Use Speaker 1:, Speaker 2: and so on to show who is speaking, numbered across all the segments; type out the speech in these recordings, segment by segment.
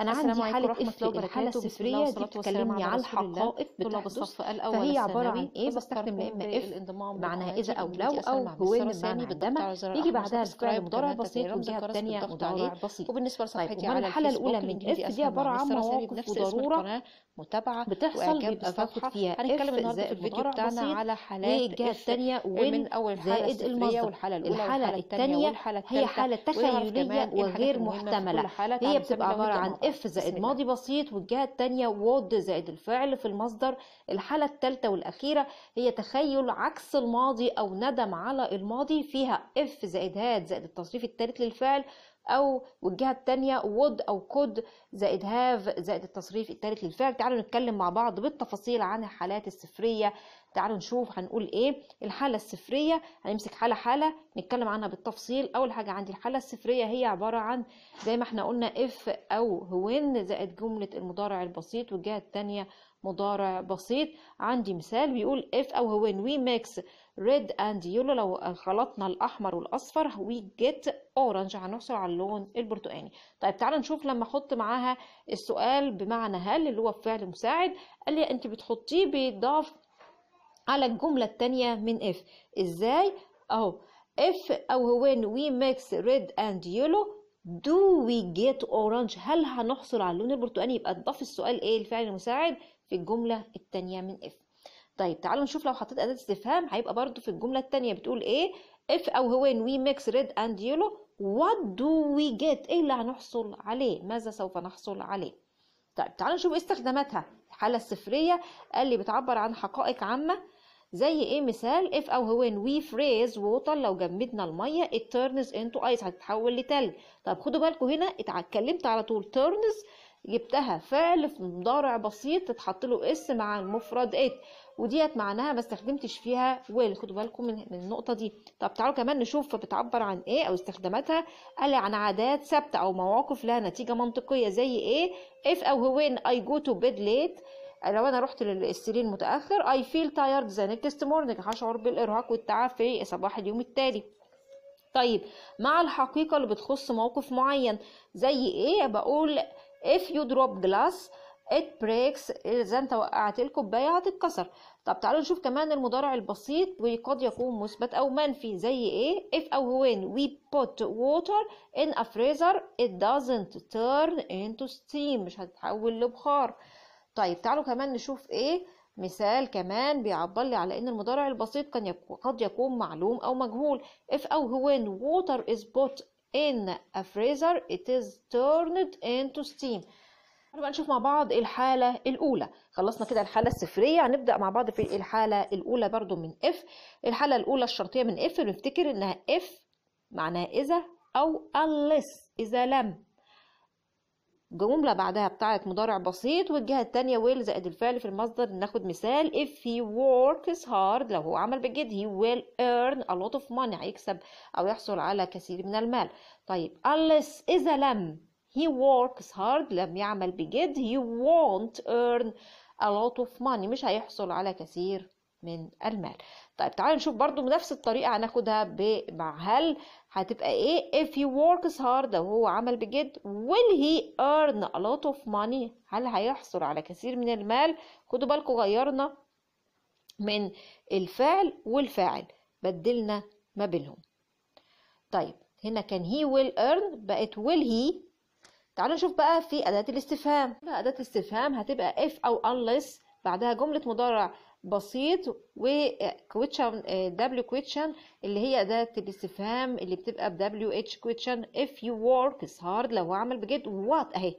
Speaker 1: انا عندي حاله اف الحاله السفريه دي بتكلمني على الحقائق
Speaker 2: بتحدث الصف الاول فهي عباره عن ايه بستخدم يا اما اف معناها اذا او لو او هو بمعنى عندما يجي بعدها الفعل المضارع بسيط والجهه الثانيه مضارع بسيط وبالنسبه طيب، لصفحتي على الحاله الاولى من اف دي عباره عن مواقف وضروره متابعه بتحصل بيبقى فاخد فيها هنتكلم النهارده في الفيديو بتاعنا على حالات الجهه إيه الثانيه إيه ومن اول زائد المصدر والحاله الاولى الحاله الثانيه هي حاله تخيليه وغير محتمله هي بتبقى عباره عن اف زائد ماضي بسيط والجهة الثانيه وود زائد الفعل في المصدر الحالة الثالثة والأخيرة هي تخيل عكس الماضي أو ندم على الماضي فيها اف زائد هاد زائد التصريف الثالث للفعل او والجهه الثانيه وود او كود زائد هاف زائد التصريف الثالث للفعل تعالوا نتكلم مع بعض بالتفاصيل عن الحالات الصفريه تعالوا نشوف هنقول ايه الحالة الصفرية هنمسك حالة حالة نتكلم عنها بالتفصيل اول حاجة عندي الحالة الصفرية هي عبارة عن زي ما احنا قلنا اف او هوين زائد جملة المضارع البسيط والجهة التانية مضارع بسيط عندي مثال بيقول اف او هوين وي ميكس ريد اند يلو لو خلطنا الاحمر والاصفر وي جيت اورنج هنحصل على اللون البرتقاني طيب تعالى نشوف لما احط معاها السؤال بمعنى هل اللي هو فعل مساعد قال لي انت بتحطيه بيضاف على الجملة التانية من اف ازاي اهو if او when we mix red and yellow do we get orange هل هنحصل على اللون البرتقاني يبقى اضاف السؤال ايه الفعل المساعد في الجمله الثانيه من اف طيب تعالوا نشوف لو حطيت اداه استفهام هيبقى برضو في الجمله الثانيه بتقول ايه if او when we mix red and yellow what do we get ايه اللي هنحصل عليه ماذا سوف نحصل عليه طيب تعالوا نشوف ايه استخداماتها على السفرية اللي بتعبر عن حقائق عامة زي ايه مثال if او when we freeze water لو جمدنا المية it turns into ice هتتحول لتلج طب خدوا بالكم هنا اتكلمت على طول turns جبتها فعل في مضارع بسيط تتحط له اس مع المفرد ات وديت معناها ما استخدمتش فيها ويل خدوا بالكم من النقطه دي طب تعالوا كمان نشوف بتعبر عن ايه او استخداماتها قال عن عادات ثابته او مواقف لها نتيجه منطقيه زي ايه اف او وين اي جو تو بيد ليت لو انا رحت للسرير متاخر اي فيل تايرد ذا نيكست مورنينج هشعر بالارهاق والتعب في صباح اليوم التالي طيب مع الحقيقه اللي بتخص موقف معين زي ايه بقول if you drop glass it breaks اذا انت وقعت الكوبايه هتتكسر طب تعالوا نشوف كمان المضارع البسيط وقد يكون مثبت او منفي زي ايه if او when we put water in a freezer it doesn't turn into steam مش هتتحول لبخار طيب تعالوا كمان نشوف ايه مثال كمان بيعبر لي على ان المضارع البسيط كان يكو قد يكون معلوم او مجهول if او when water is put in a freezer it is turned into steam هنبقى نشوف مع بعض الحالة الأولى خلصنا كده الحالة الصفرية هنبدأ مع بعض في الحالة الأولى برضو من F الحالة الأولى الشرطية من F بنفتكر إنها F معناها إذا أو unless إذا لم جملة بعدها بتاعت مضارع بسيط والجهة التانية will زائد الفعل في المصدر ناخد مثال if he works hard لو هو عمل بجد he will earn a lot of money هيكسب أو يحصل على كثير من المال طيب unless إذا لم he works hard لم يعمل بجد he won't earn a lot of money مش هيحصل على كثير من المال طيب تعالوا نشوف برضو بنفس الطريقة هناخدها مع هل هتبقى ايه if he works hard لو هو عمل بجد will he earn a lot of money هل هيحصل على كثير من المال خدوا بالكم غيرنا من الفعل والفاعل بدلنا ما بينهم طيب هنا كان he will earn بقت will he تعالوا نشوف بقى في أداة الاستفهام أداة الاستفهام هتبقى if أو unless بعدها جملة مضارع بسيط وكويتشن دبليو كويتشن اللي هي أداة الاستفهام اللي بتبقى بدبليو اتش كويتشن if you work hard لو عمل بجد what أهي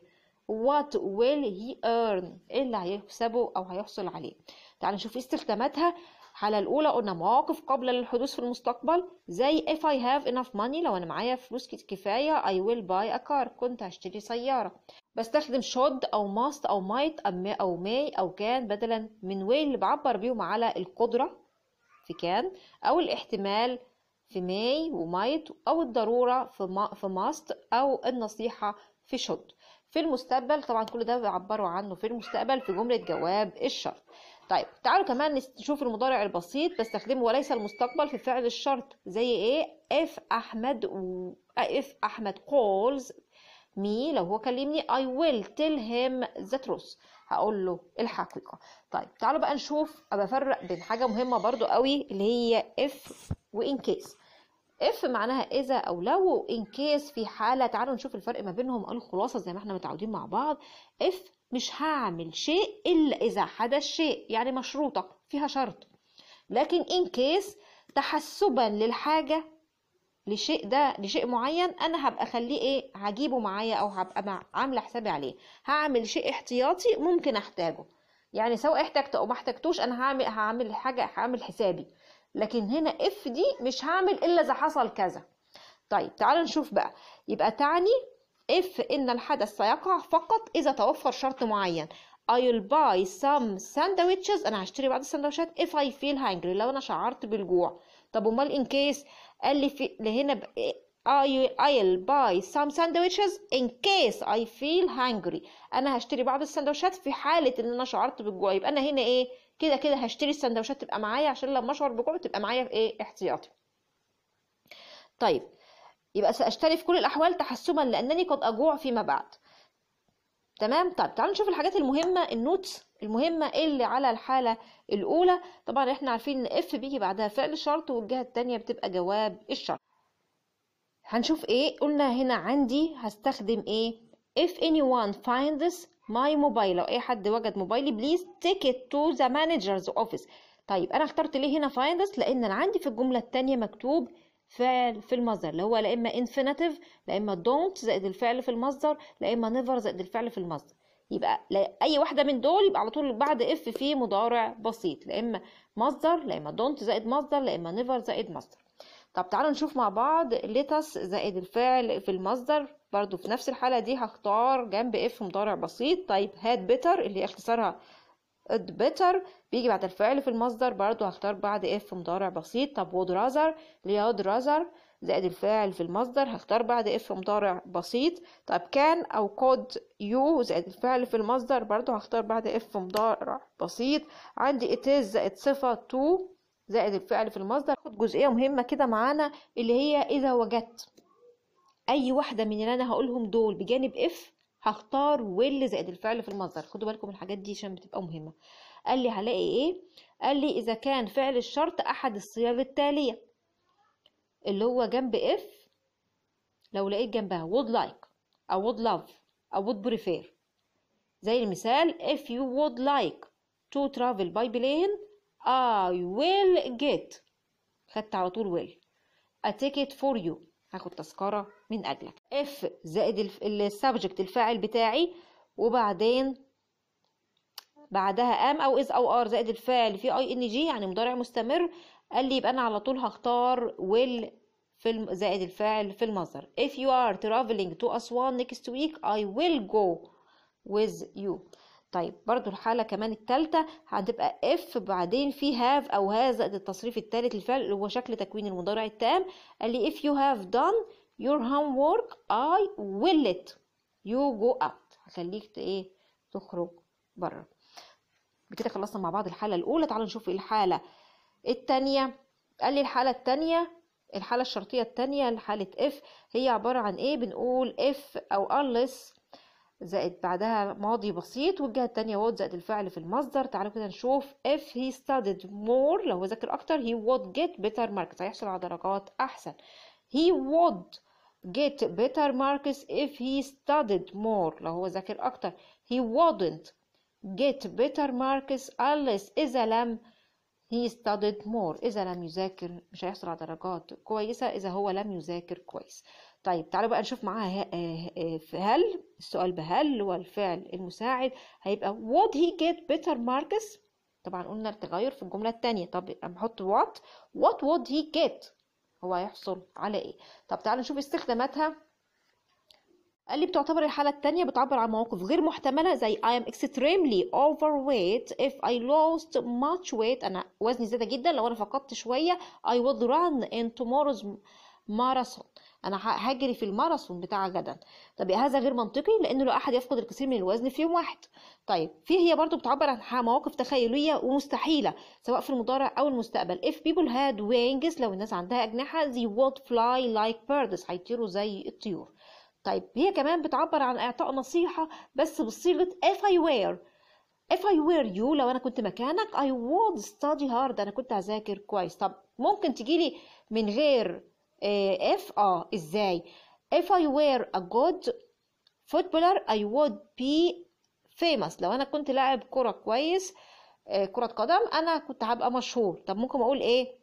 Speaker 2: وات will he earn ايه اللي هيكسبه او هيحصل عليه تعال نشوف استخداماتها الحالة الأولى قلنا مواقف قابلة للحدوث في المستقبل زي if I have enough money لو أنا معايا فلوس كفاية I will buy a car كنت هشتري سيارة بستخدم should أو must أو might أو may أو can بدلا من will اللي بعبر بيهم على القدرة في can أو الاحتمال في may ومايت أو الضرورة في, في must أو النصيحة في should في المستقبل طبعا كل ده بيعبروا عنه في المستقبل في جملة جواب الشرط طيب تعالوا كمان نشوف المضارع البسيط بستخدمه وليس المستقبل في فعل الشرط زي ايه if احمد و... if احمد calls me لو هو كلمني I will tell him the truth هقول له الحقيقة طيب تعالوا بقى نشوف أفرق بين حاجة مهمة برضو قوي اللي هي if وإن كيس if معناها إذا أو لو ان كيس في حالة تعالوا نشوف الفرق ما بينهم الخلاصة زي ما احنا متعودين مع بعض if مش هعمل شيء إلا إذا حدث شيء يعني مشروطة فيها شرط لكن إن كيس تحسبا للحاجة لشيء ده لشيء معين انا هبقى اخليه ايه هجيبه معايا او هبقى عامله حسابي عليه هعمل شيء احتياطي ممكن احتاجه يعني سواء احتجت او ما احتجتوش انا هعمل هعمل حاجه هعمل حسابي لكن هنا اف دي مش هعمل الا اذا حصل كذا طيب تعالوا نشوف بقى يبقى تعني if إن الحدث سيقع فقط إذا توفر شرط معين I'll buy some sandwiches أنا هشتري بعض السندوتشات if I feel hungry لو أنا شعرت بالجوع طب أمال in case قال لي في لهنا ب... I'll buy some sandwiches in case I feel hungry أنا هشتري بعض السندوتشات في حالة إن أنا شعرت بالجوع يبقى أنا هنا إيه كده كده هشتري السندوتشات تبقى معايا عشان لما أشعر بجوع تبقى معايا إيه احتياطي طيب يبقى سأشتري في كل الأحوال تحسبا لأنني قد أجوع فيما بعد تمام طب تعالوا نشوف الحاجات المهمة النوتس المهمة اللي على الحالة الأولى طبعا احنا عارفين ان اف بيجي بعدها فعل شرط والجهة التانية بتبقى جواب الشرط هنشوف ايه قلنا هنا عندي هستخدم ايه if anyone finds my mobile لو اي حد وجد موبايلي بليز take it to the manager's office طيب انا اخترت ليه هنا finds لان انا عندي في الجملة التانية مكتوب فعل في المصدر اللي هو لا اما انفينيتيف لا اما دونت زائد الفعل في المصدر لا اما نيفر زائد الفعل في المصدر يبقى اي واحده من دول يبقى على طول بعد اف في مضارع بسيط لا اما مصدر لا اما دونت زائد مصدر لا اما نيفر زائد مصدر طب تعالوا نشوف مع بعض لتس زائد الفعل في المصدر برضو في نفس الحالة دي هختار جنب اف مضارع بسيط طيب هات بيتر اللي هي اختصارها it better بيجي بعد الفعل في المصدر برضو هختار بعد اف مضارع بسيط طب would rather would rather زائد الفاعل في المصدر هختار بعد اف مضارع بسيط طب كان او كود يو زائد الفعل في المصدر برضو هختار بعد اف مضارع بسيط عندي اتز زائد صفة تو زائد الفعل في المصدر خد جزئية مهمة كده معانا اللي هي إذا وجدت أي واحدة من اللي أنا هقولهم دول بجانب اف هختار will زائد الفعل في المصدر خدوا بالكم الحاجات دي عشان بتبقى مهمه قال لي هلاقي ايه قال لي اذا كان فعل الشرط احد الصيغ التاليه اللي هو جنب if لو لقيت جنبها would like او would love او would prefer زي المثال if you would like to travel by plane I will get خدت على طول will a ticket for you هاخد تذكرة من أجلك اف زائد السبجكت الفاعل بتاعي وبعدين بعدها ام او از او ار زائد الفاعل في اي ان جي يعني مضارع مستمر قال لي يبقى انا على طول هختار will في زائد الفاعل في المصدر if you are traveling to Aswan next week I will go with you طيب برضو الحالة كمان التالتة هتبقى اف بعدين في هاف او ها زائد التصريف التالت للفعل اللي هو شكل تكوين المضارع التام قال لي if you have done your homework I will it you go out هخليك ايه تخرج بره بكده خلصنا مع بعض الحالة الأولى تعالوا نشوف إيه الحالة التانية قال لي الحالة التانية الحالة الشرطية التانية لحالة اف هي عبارة عن ايه بنقول اف او unless زائد بعدها ماضي بسيط والجهة التانية would زائد الفعل في المصدر تعالوا كده نشوف if he studied more لو هو ذاكر أكتر he would get better marks هيحصل على درجات أحسن he would get better marks if he studied more لو هو ذاكر أكتر he wouldn't get better marks unless إذا لم he studied more إذا لم يذاكر مش هيحصل على درجات كويسة إذا هو لم يذاكر كويس طيب تعالوا بقى نشوف معاها آه، آه، هل السؤال بهل هو الفعل المساعد هيبقى would he get better marks طبعا قلنا التغير في الجملة الثانية طب نحط what what would he get هو هيحصل على ايه طب تعالوا نشوف استخداماتها قال لي بتعتبر الحالة التانية بتعبر عن مواقف غير محتملة زي I am extremely overweight if I lost much weight أنا وزني زاد جدا لو أنا فقدت شوية I would run in tomorrow's marathon انا هجري في الماراثون بتاع غدا طب هذا غير منطقي لانه لو احد يفقد الكثير من الوزن في يوم واحد طيب في هي برضو بتعبر عن مواقف تخيليه ومستحيله سواء في المضارع او المستقبل if people had wings لو الناس عندها اجنحه they would fly like birds هيطيروا زي الطيور طيب هي كمان بتعبر عن اعطاء نصيحه بس بصيغه if I were if I were you لو انا كنت مكانك I would study hard انا كنت هذاكر كويس طب ممكن تجيلي من غير if اه ازاي if I were a good footballer I would be famous لو انا كنت لاعب كرة كويس آه، كرة قدم انا كنت هبقى مشهور طب ممكن اقول ايه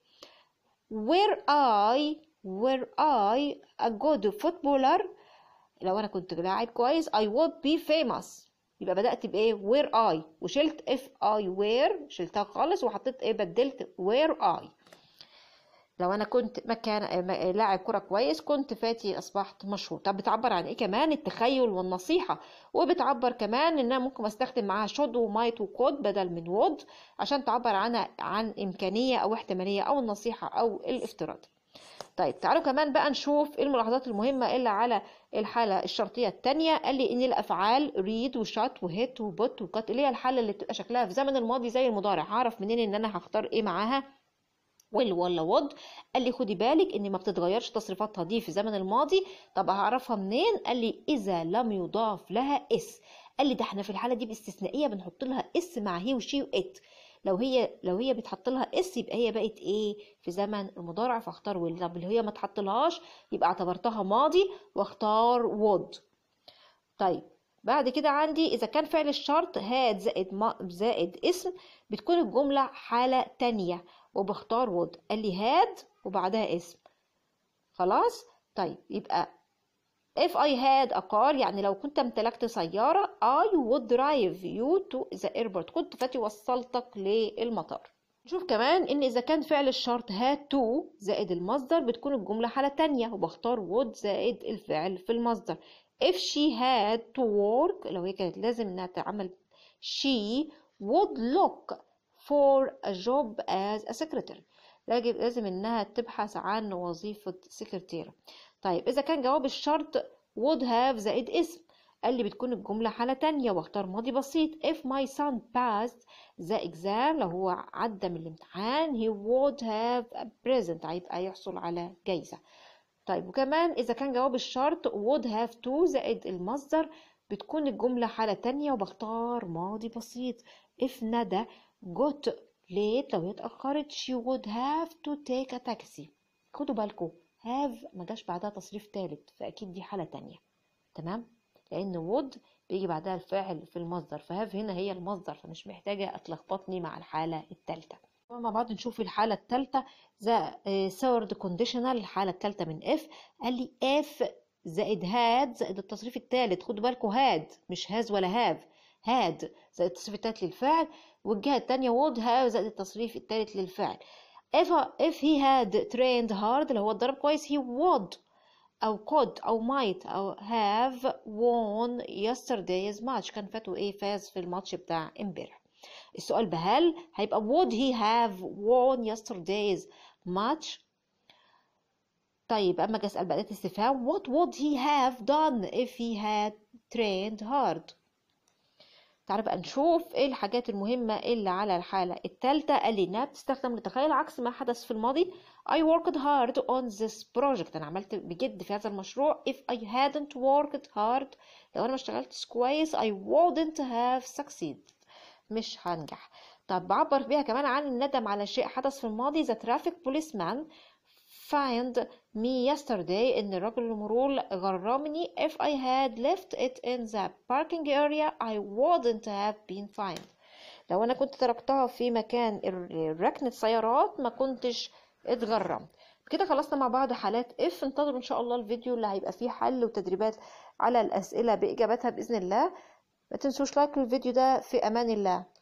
Speaker 2: were I were I a good footballer لو انا كنت لاعب كويس I would be famous يبقى بدأت بإيه where I وشلت if I were شلتها خالص وحطيت إيه بدلت where I لو انا كنت مكان لاعب كره كويس كنت فاتي اصبحت مشهور طب بتعبر عن ايه كمان التخيل والنصيحه وبتعبر كمان ان انا ممكن استخدم معاها شود ومايت وكود بدل من وود عشان تعبر عنها عن امكانيه او احتماليه او النصيحه او الافتراض طيب تعالوا كمان بقى نشوف إيه الملاحظات المهمة اللي على الحالة الشرطية التانية قال لي إن الأفعال ريد وشات وهيت وبوت وكات اللي هي الحالة اللي بتبقى شكلها في زمن الماضي زي المضارع هعرف منين إن أنا هختار إيه معاها ويل ولا وود قال لي خدي بالك ان ما بتتغيرش تصريفاتها دي في زمن الماضي طب هعرفها منين قال لي اذا لم يضاف لها اس قال لي ده احنا في الحاله دي باستثنائيه بنحط لها اس مع هي وشي وات لو هي لو هي بيتحط لها اس يبقى هي بقت ايه في زمن المضارع فاختار ويل طب اللي هي ما تحطلهاش يبقى اعتبرتها ماضي واختار وود طيب بعد كده عندي اذا كان فعل الشرط هاد زائد ما زائد اسم بتكون الجمله حاله تانية وبختار وود قال لي هاد وبعدها اسم خلاص طيب يبقى if I had a car يعني لو كنت امتلكت سيارة I would drive you to the airport كنت فاتي وصلتك للمطار نشوف كمان ان اذا كان فعل الشرط had to زائد المصدر بتكون الجملة حالة تانية وبختار would زائد الفعل في المصدر if she had to work لو هي كانت لازم انها تعمل she would look for a job as a secretary لازم انها تبحث عن وظيفة سكرتيرة طيب اذا كان جواب الشرط would have زائد اسم قال لي بتكون الجملة حالة تانية واختار ماضي بسيط if my son passed the exam لو هو عدى من الامتحان he would have a present هيبقى يحصل على جايزة طيب وكمان إذا كان جواب الشرط would have to زائد المصدر بتكون الجملة حالة تانية وبختار ماضي بسيط if ندى got late لو هي اتأخرت she would have to take a taxi خدوا بالكم have ما جاش بعدها تصريف تالت فأكيد دي حالة تانية تمام لأن would بيجي بعدها الفاعل في المصدر فهاف هنا هي المصدر فمش محتاجة أتلخبطني مع الحالة التالتة مع بعض نشوف الحالة التالتة ذا سورد كونديشنال الحالة التالتة من اف قال لي اف زائد هاد زائد التصريف الثالث خدوا بالكم هاد مش هاز ولا هاف هاد زائد التصريف الثالث للفعل والجهة الثانية would هاف زائد التصريف الثالث للفعل if, if he had trained hard اللي هو اتدرب كويس he would أو could أو might أو have won yesterday's match كان فاته إيه فاز في الماتش بتاع امبارح السؤال بهل هيبقى would he have won yesterday's match طيب اما اسال بقى استفهام what would he have done if he had trained hard تعالى بقى نشوف ايه الحاجات المهمه اللي على الحاله الثالثه اللي انها بتستخدم لتخيل عكس ما حدث في الماضي I worked hard on this project انا عملت بجد في هذا المشروع if I hadn't worked hard لو انا ما اشتغلتش كويس I wouldn't have succeeded مش هنجح طب بعبر بيها كمان عن الندم على شيء حدث في الماضي the traffic policeman find me yesterday إن الراجل المرور غرمني if I had left it in the parking area I wouldn't have been fined لو أنا كنت تركتها في مكان ركن السيارات ما كنتش اتغرمت كده خلصنا مع بعض حالات اف انتظروا ان شاء الله الفيديو اللي هيبقى فيه حل وتدريبات على الأسئلة بإجابتها بإذن الله ما تنسوش لايك للفيديو ده في أمان الله